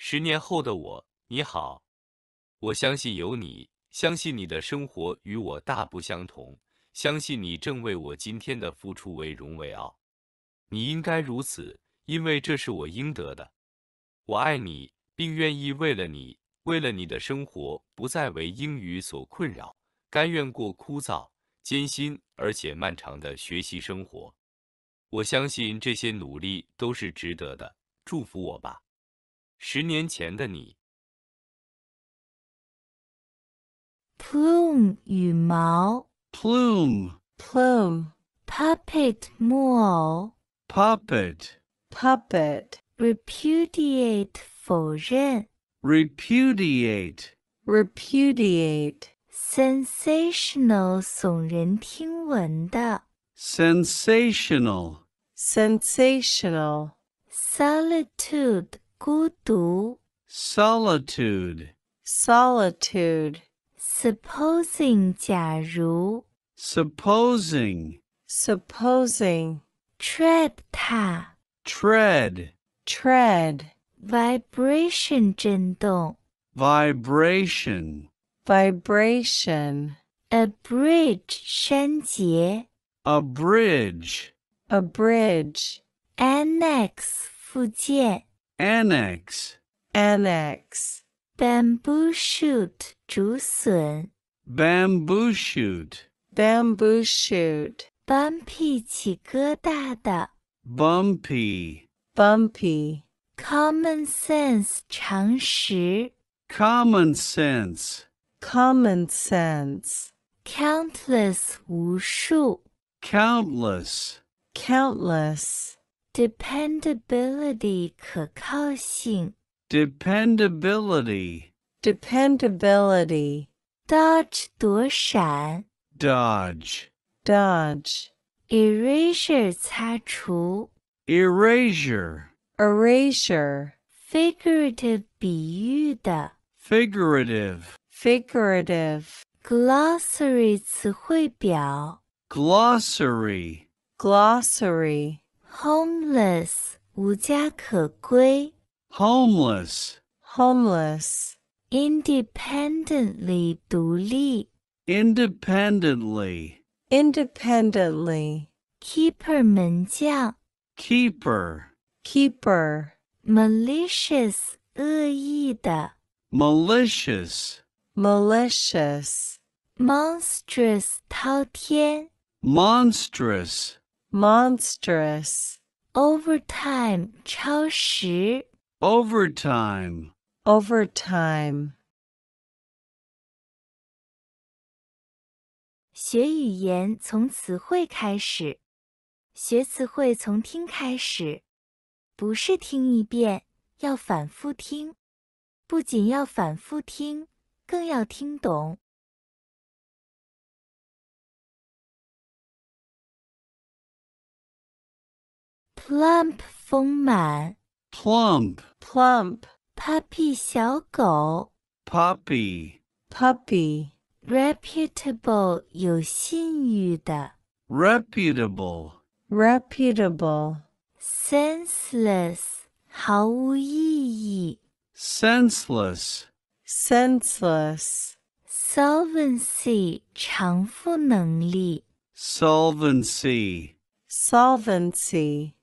十年后的我，你好！我相信有你，相信你的生活与我大不相同，相信你正为我今天的付出为荣为傲。你应该如此，因为这是我应得的。我爱你，并愿意为了你，为了你的生活不再为英语所困扰，甘愿过枯燥、艰辛而且漫长的学习生活。我相信这些努力都是值得的。祝福我吧。十年前的你，plume 羽毛，plume plume puppet 木偶，puppet puppet repudiate 否认，repudiate repudiate sensational 耸人听闻的，sensational sensational solitude 孤独 solitude, solitude, supposing 假如 supposing, supposing, tread 踏 tread, tread, vibration 振动 vibration, vibration, abridge A bridge, abridge, annex 附件 Annex. Annex. Bamboo shoot. 竹笋. Bamboo shoot. Bamboo shoot. 搬屁起疙瘩的。Bumpy. Bumpy. Common sense Common sense. Common sense. Countless Countless. Countless dependability 可靠性 dependability dependability dodge 躲闪 dodge dodge erasure 擦除 erasure erasure figurative 比喻的 figurative figurative glossary 词汇表 glossary glossary homeless 无家可归，homeless homeless independently 独立，independently independently keeper 门将，keeper keeper malicious 恶意的，malicious malicious monstrous 滔天，monstrous monstrous overtime 超时 overtime overtime 学语言从词汇开始，学词汇从听开始，不是听一遍，要反复听，不仅要反复听，更要听懂。plump plump. plump puppy 小狗，puppy puppy reputable 有信誉的，reputable reputable senseless 毫无意义，senseless senseless solvency solvency, solvency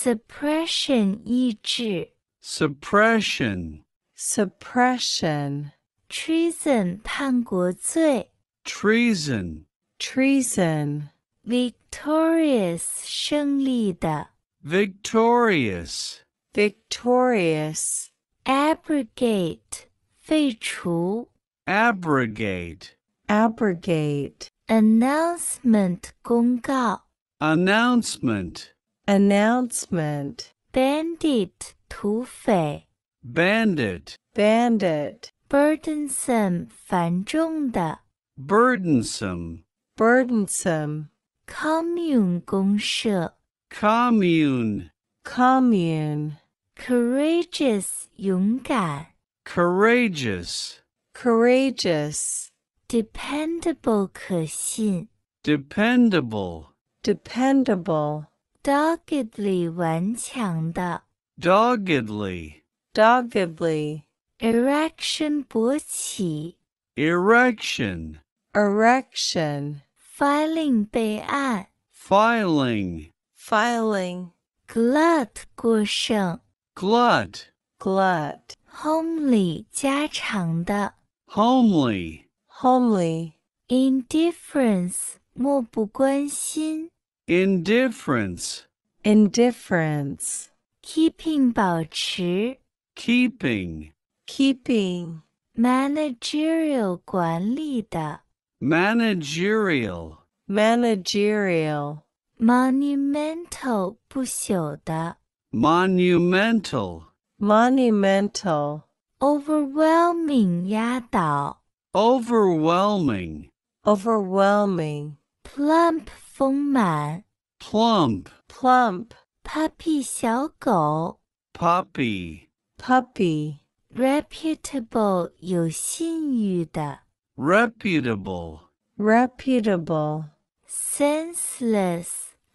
suppression 抑制 suppression suppression treason 叛国罪 treason treason victorious 胜利的 victorious victorious abrogate 废除 abrogate abrogate announcement 公告 announcement announcement bandit 土匪 bandit bandit burdensome 繁重的 burdensome burdensome commune 公社 commune commune courageous 勇敢 courageous courageous dependable 可信 dependable dependable doggedly 顽强的 doggedly doggedly erection 勃起 erection erection filing 备案 filing filing glut 过剩 glut glut homely 家常的 homely homely indifference 漠不关心 Indifference. Indifference. Keeping 保持 Keeping. Keeping. Managerial 管理的 Managerial. Managerial. Monumental 不朽的 Monumental. Monumental. Overwhelming 压倒 Overwhelming. Overwhelming. Plump 丰满。plump plump puppy 小狗 puppy puppy reputable 有信誉的 reputable reputable senseless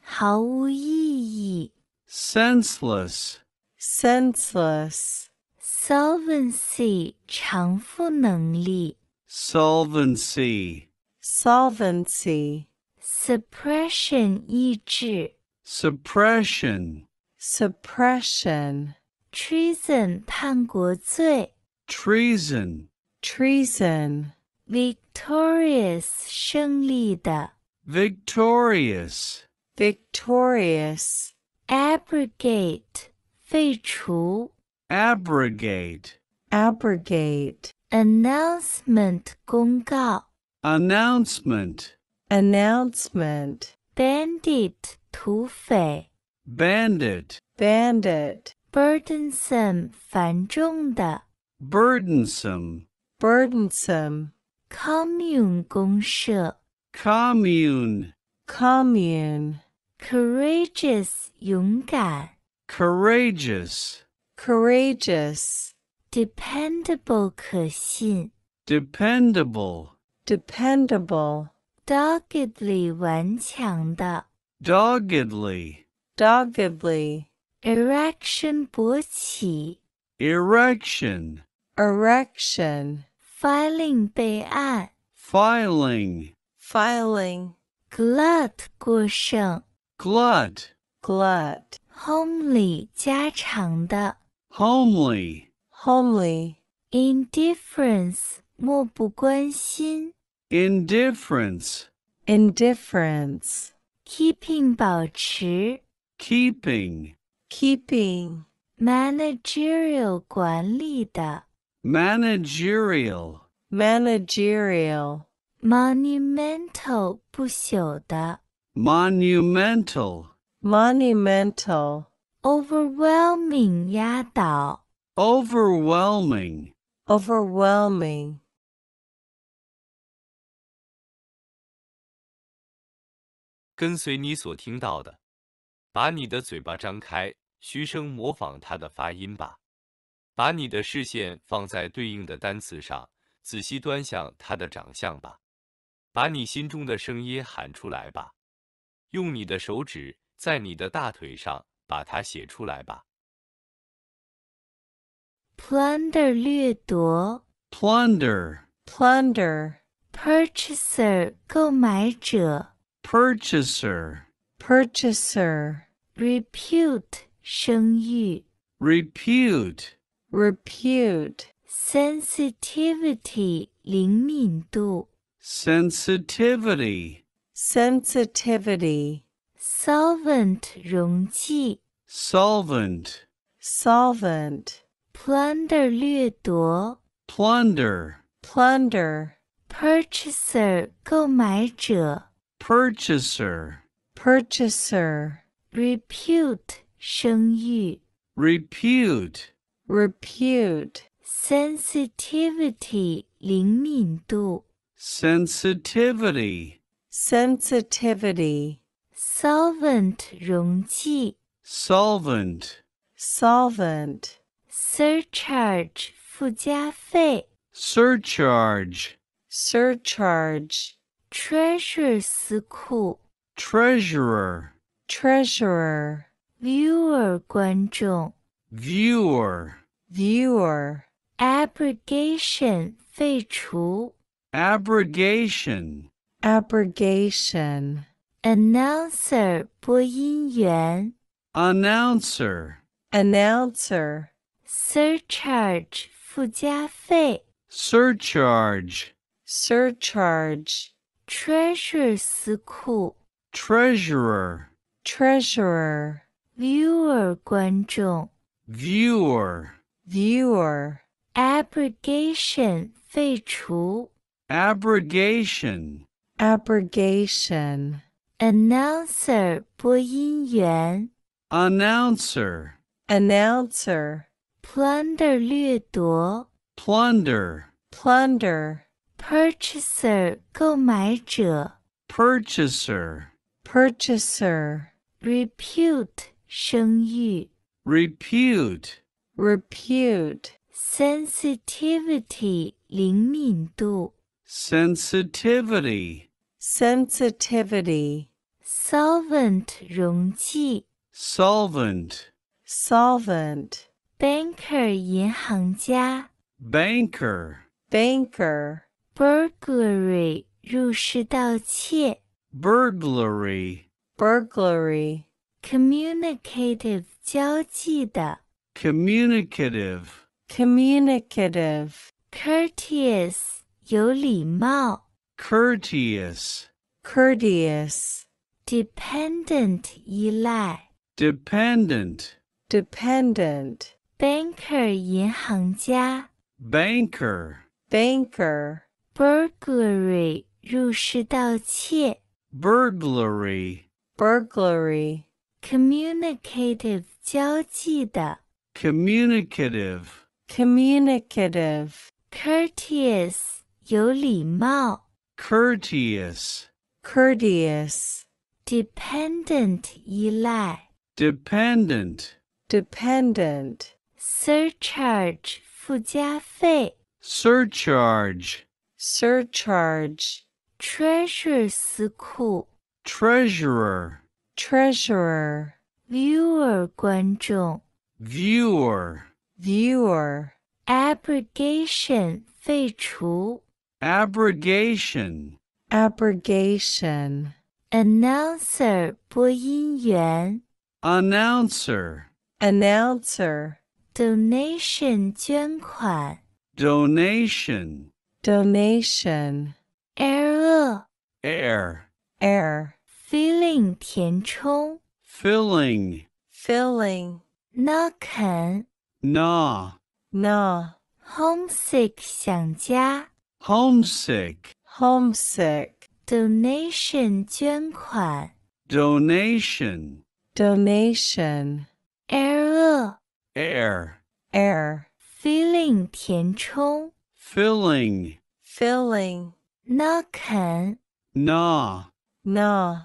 毫无意义 senseless senseless solvency 偿付能力 solvency solvency suppression 抑制 suppression suppression treason 叛国罪 treason treason victorious 胜利的 victorious victorious abrogate 废除 abrogate abrogate announcement 公告 announcement announcement bandit 土匪 bandit bandit burdensome 繁重的 burdensome burdensome commune 公社 commune commune courageous 勇敢 courageous courageous dependable 可信 dependable dependable doggedly 顽强的 doggedly doggedly erection 勃起 erection erection filing 备案 filing filing glut 过剩 glut glut homely 家常的 homely homely indifference 漠不关心 Indifference. Indifference. Keeping 保持 Keeping. Keeping. Managerial 管理的 Managerial. Managerial. Monumental 不朽的 Monumental. Monumental. Overwhelming 压倒 Overwhelming. Overwhelming. 跟随你所听到的，把你的嘴巴张开，嘘声模仿它的发音吧。把你的视线放在对应的单词上，仔细端详它的长相吧。把你心中的声音喊出来吧。用你的手指在你的大腿上把它写出来吧。Plunder 掠夺。Plunder，plunder。Purchaser 购买者。purchaser, purchaser, repute 声誉 repute, repute, sensitivity 灵敏度 sensitivity, sensitivity, solvent 溶剂 solvent, solvent, plunder 掠夺 plunder, plunder, purchaser 购买者 purchaser, purchaser, repute 声誉 repute, repute, sensitivity 灵敏度 sensitivity, sensitivity, solvent 溶剂 solvent, solvent, surcharge 附加费 surcharge, surcharge. Treasure 词库，treasurer treasurer viewer 观众，viewer viewer abrogation 废除，abrogation abrogation announcer 播音员，announcer announcer surcharge surcharge surcharge treasure 词库 treasurer treasurer viewer 观众 viewer viewer abrogation 废除 abrogation abrogation announcer 播音员 announcer announcer plunder plunder plunder purchaser 购买者 purchaser purchaser repute 声誉 repute repute sensitivity 灵敏度 sensitivity sensitivity solvent 溶剂 solvent solvent banker 银行家 banker banker burglary 入室盗窃 burglary burglary communicative 交际的 communicative communicative courteous 有礼貌 courteous courteous dependent 依赖 dependent dependent banker 银行家 banker banker burglary 入室盗窃 burglary burglary communicative 交际的 communicative communicative courteous 有礼貌 courteous courteous dependent 依赖 dependent dependent surcharge 附加费 surcharge surcharge, treasure 司库 treasurer, treasurer, viewer 观众 viewer, viewer, abrogation 废除 abrogation, abrogation, announcer 播音员 announcer, announcer, donation 捐款 donation donation air air air filling 填充 filling filling 那肯 na na homesick 想家 homesick homesick donation 捐款 donation donation air air air filling 填充 filling, filling. No na, no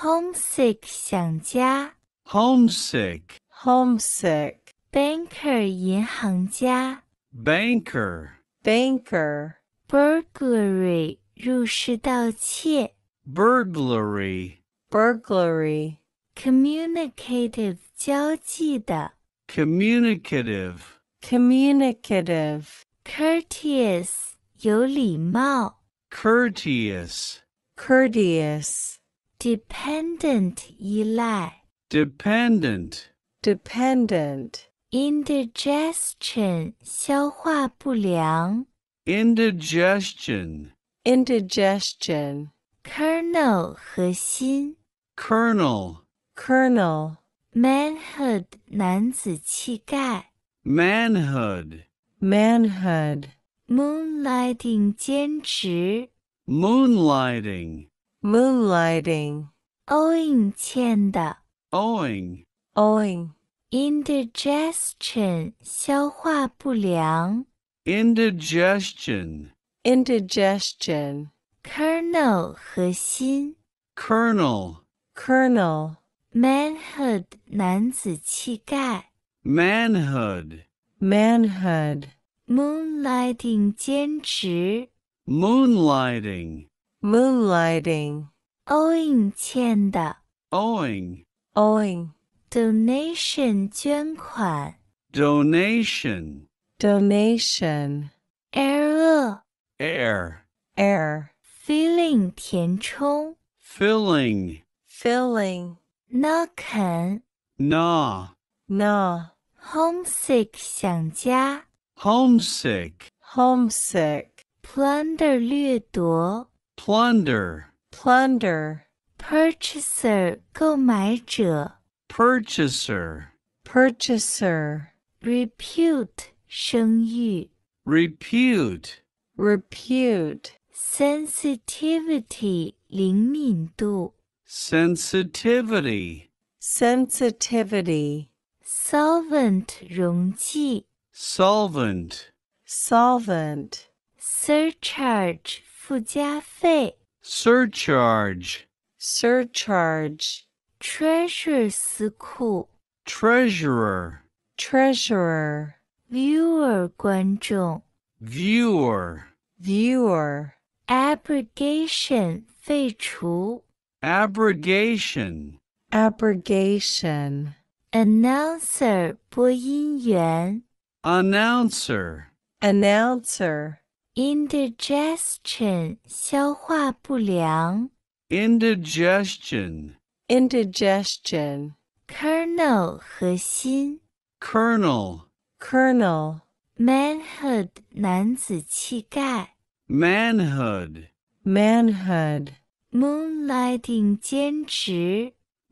homesick 想家 homesick, homesick banker 银行家 banker, banker burglary 入室盗窃 burglary, burglary communicative 交际的 communicative, communicative courteous 有礼貌 courteous courteous dependent 依赖 dependent dependent indigestion 消化不良 indigestion indigestion kernel 核心 kernel kernel manhood 男子气概 manhood manhood moonlighting 兼职 moonlighting moonlighting owing 欠的 owing owing indigestion 消化不良 indigestion indigestion kernel 核心 kernel kernel manhood 男子气概 manhood manhood moonlighting 兼职 moonlighting moonlighting owing 欠的 owing owing donation 捐款 donation donation error air air filling 填充 filling filling knock nah, nah homesick 想家，homesick homesick plunder 掠夺，plunder plunder purchaser 购买者，purchaser purchaser repute 声誉，repute repute sensitivity 灵敏度，sensitivity sensitivity solvent 溶剂 solvent solvent surcharge 附加费 surcharge surcharge treasurer's 库 treasurer treasurer viewer 观众 viewer viewer abrogation 废除 abrogation abrogation announcer 播音员 announcer announcer indigestion 消化不良 indigestion indigestion kernel kernel kernel manhood manhood manhood moonlighting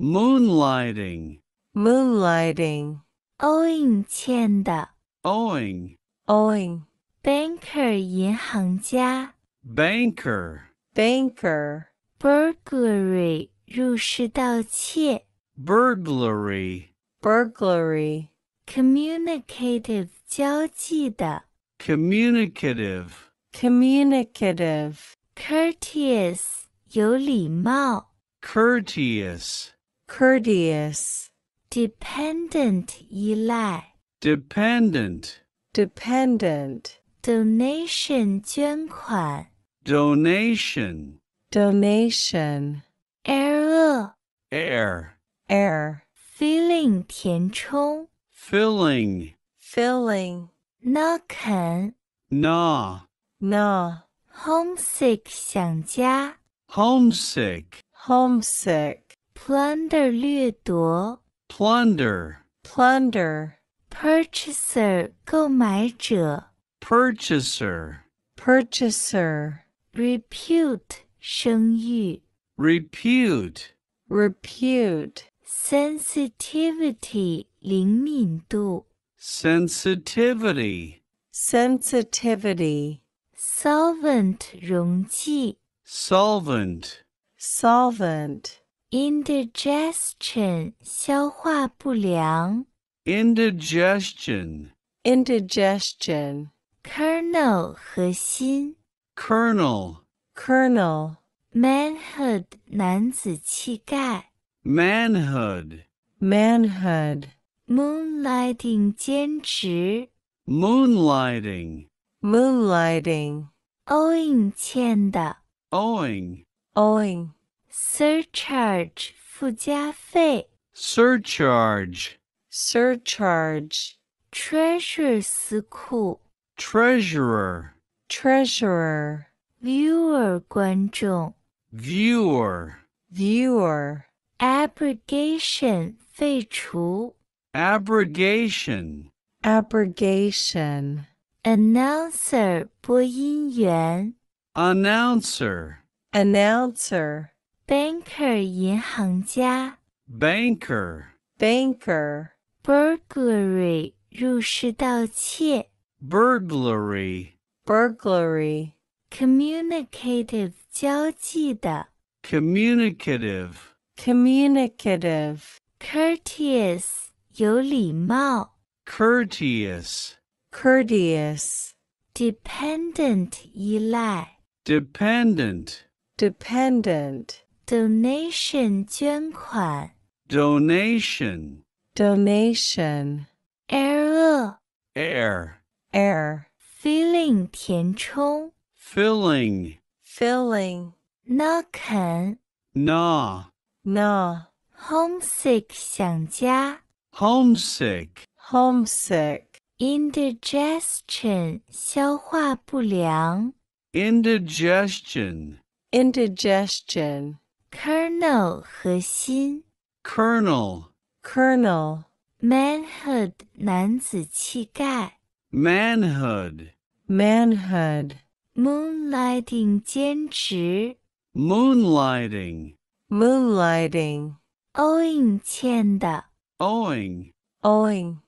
moonlighting moonlighting, owing Chenda. owing, owing, banker 银行家 banker, banker, burglary 入室盗窃 burglary, burglary, communicative 交际的 communicative, communicative, courteous 有礼貌 courteous, courteous dependent 依赖 dependent dependent donation 捐款 donation donation error air air filling 填充 filling filling 那肯 nah, nah. homesick 想家 homesick homesick plunder 掠夺 plunder, plunder, purchaser, 购买者 purchaser, purchaser, repute, 声誉 repute, repute, sensitivity, 灵敏度 sensitivity, sensitivity, solvent, 溶剂 solvent, solvent indigestion 消化不良 indigestion indigestion kernel 核心 kernel kernel manhood 男子气概 manhood manhood moonlighting 兼职 moonlighting moonlighting owing 欠的 owing owing surcharge 附加费 surcharge surcharge treasure 司库 treasurer treasurer viewer 观众 viewer viewer abrogation 废除 abrogation abrogation announcer 播音员 announcer announcer banker 银行家 banker banker burglary 入室盗窃 burglary burglary communicative 交际的 communicative communicative courteous 有礼貌 courteous courteous dependent 依赖 dependent dependent donation 捐款 donation donation air air air filling 填充 filling filling 那肯 na na homesick 想家 homesick homesick indigestion 消化不良 indigestion indigestion Colonel 和心 Colonel Colonel manhood 男子气概 manhood manhood moonlighting 兼职 moonlighting moonlighting owing 欠的 owing owing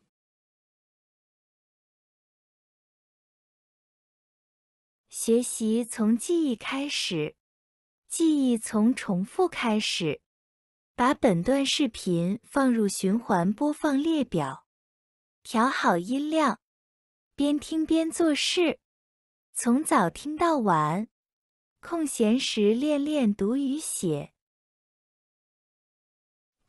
记忆从重复开始，把本段视频放入循环播放列表，调好音量，边听边做事，从早听到晚。空闲时练练读与写。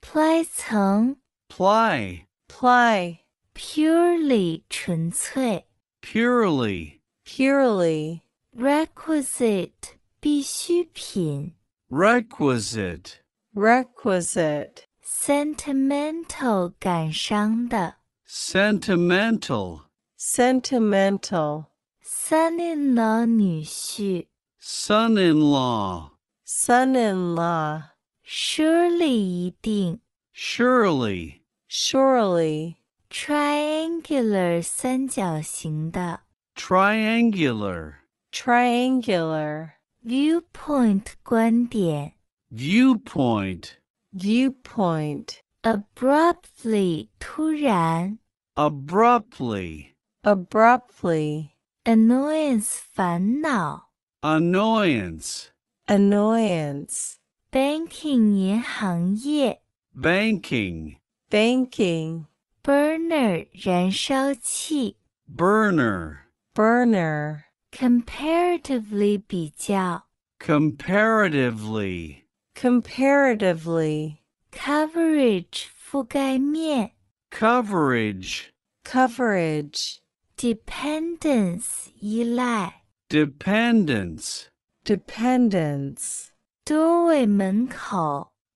ply 层 ply ply purely 纯粹 purely purely requisite 必需品 requisite requisite sentimental 感伤的 sentimental sentimental son-in-law 女婿 son-in-law son-in-law surely 一定 surely surely triangular 三角形的 triangular triangular viewpoint 观点 viewpoint viewpoint abruptly 突然 abruptly abruptly annoyance 烦恼 annoyance annoyance banking 银行业 banking banking burner 燃烧器 burner burner comparatively 比较 comparatively comparatively coverage 覆盖面 coverage coverage dependence 依赖 dependence dependence doorway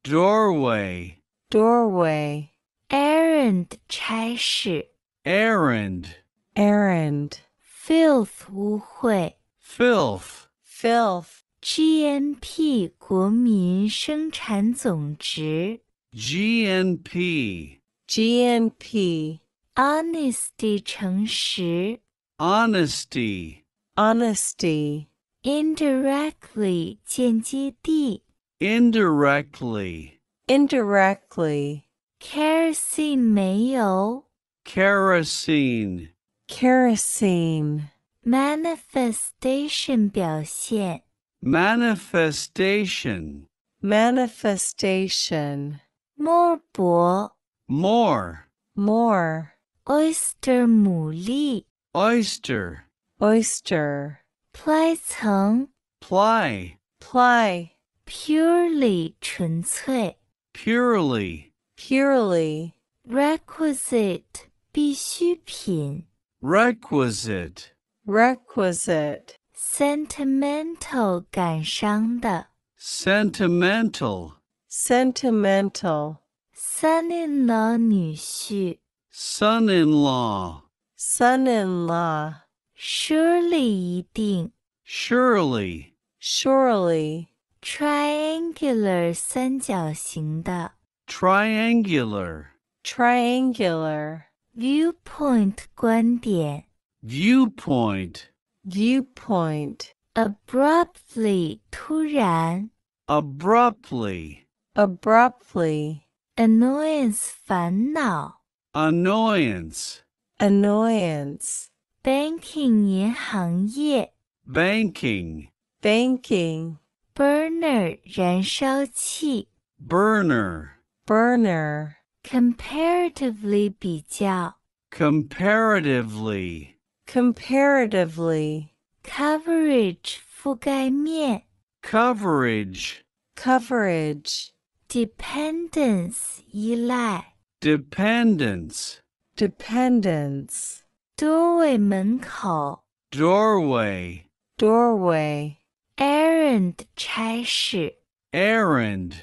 doorway doorway errand 差事 errand errand filth 污秽，filth filth GNP 国民生产总值 GNP GNP honesty 诚实 honesty honesty indirectly 间接地 indirectly indirectly kerosene 没有 kerosene kerosene manifestation 表现 manifestation manifestation More. more more oyster 牡蛎 oyster oyster 拍层 ply ply purely 纯粹 purely purely requisite 必需品 requisite, requisite, sentimental 感伤的 sentimental, sentimental, 三年老女婿 son-in-law, son-in-law, surely 一定 surely, surely, triangular 三角形的 triangular, triangular viewpoint 观点 viewpoint viewpoint abruptly 突然 abruptly abruptly annoyance 烦恼 annoyance annoyance banking 银行业 banking banking burner 燃烧器 burner burner comparatively 比较 comparatively comparatively coverage 覆盖面 coverage coverage dependence 依赖 dependence dependence doorway doorway doorway errand 差事 errand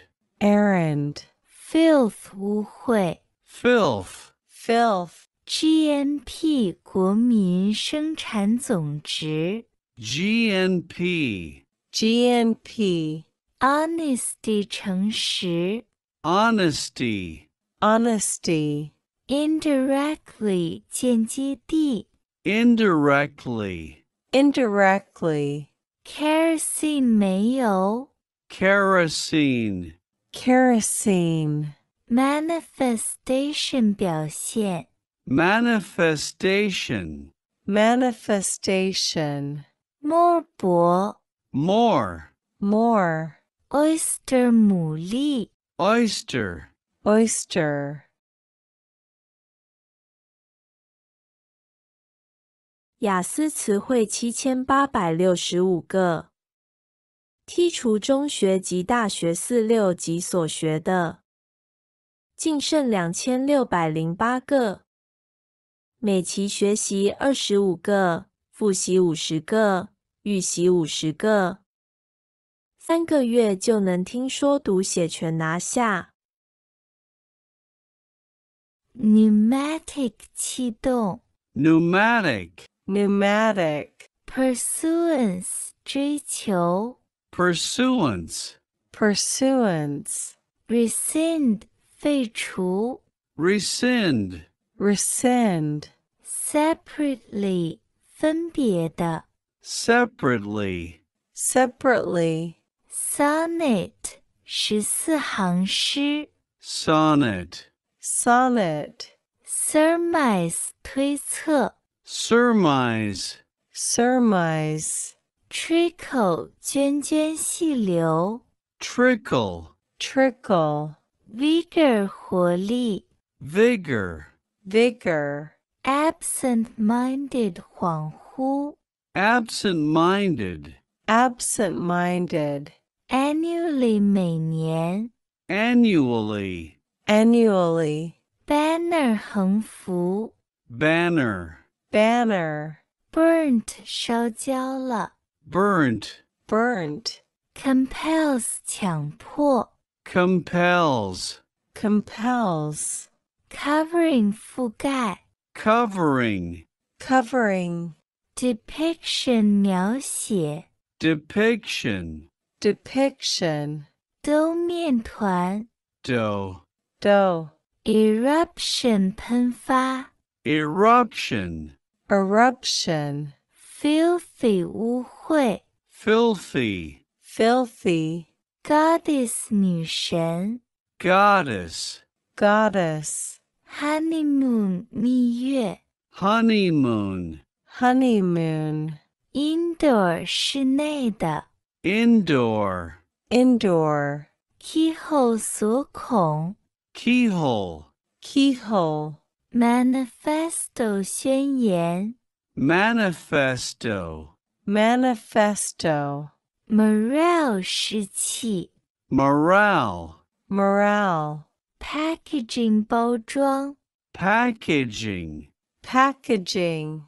errand filth 污秽，filth filth GNP 国民生产总值，GNP GNP honesty 诚实，honesty honesty indirectly 间接地，indirectly indirectly kerosene 没有，kerosene kerosene manifestation 表现 manifestation manifestation More, more more oyster 牡蛎 oyster oyster 剔除中学及大学四六级所学的，净剩两千六百零八个。每期学习二十五个，复习五十个，预习五十个，三个月就能听说读写全拿下。Pneumatic 气动。Pneumatic。Pneumatic。Pursuance 追求。Pursuance. Pursuance. Rescind. 废除。Rescind. Rescind. Separately. 分别的。Separately. Separately. Sonnet. 十四行诗。Sonnet. Sonnet. Surmise Surmise. Surmise trickle 涓涓细流 trickle trickle vigor 活力 vigor vigor absent-minded 恍惚 absent-minded absent-minded annually 每年 annually annually banner 横幅 banner banner burnt 烧焦了 burnt burnt compels 强迫 compels, compels, covering 覆盖 covering, covering, depiction 描写 depiction, depiction, 兜面团 dough, dough, eruption 喷发 eruption, eruption filthy 污秽，filthy filthy goddess 女神，goddess goddess honeymoon 蜜月，honeymoon honeymoon indoor 室内的，indoor indoor keyhole 锁孔，keyhole keyhole manifesto 宣言。manifesto, manifesto, morale 士气 morale, morale, packaging 包装 packaging, packaging,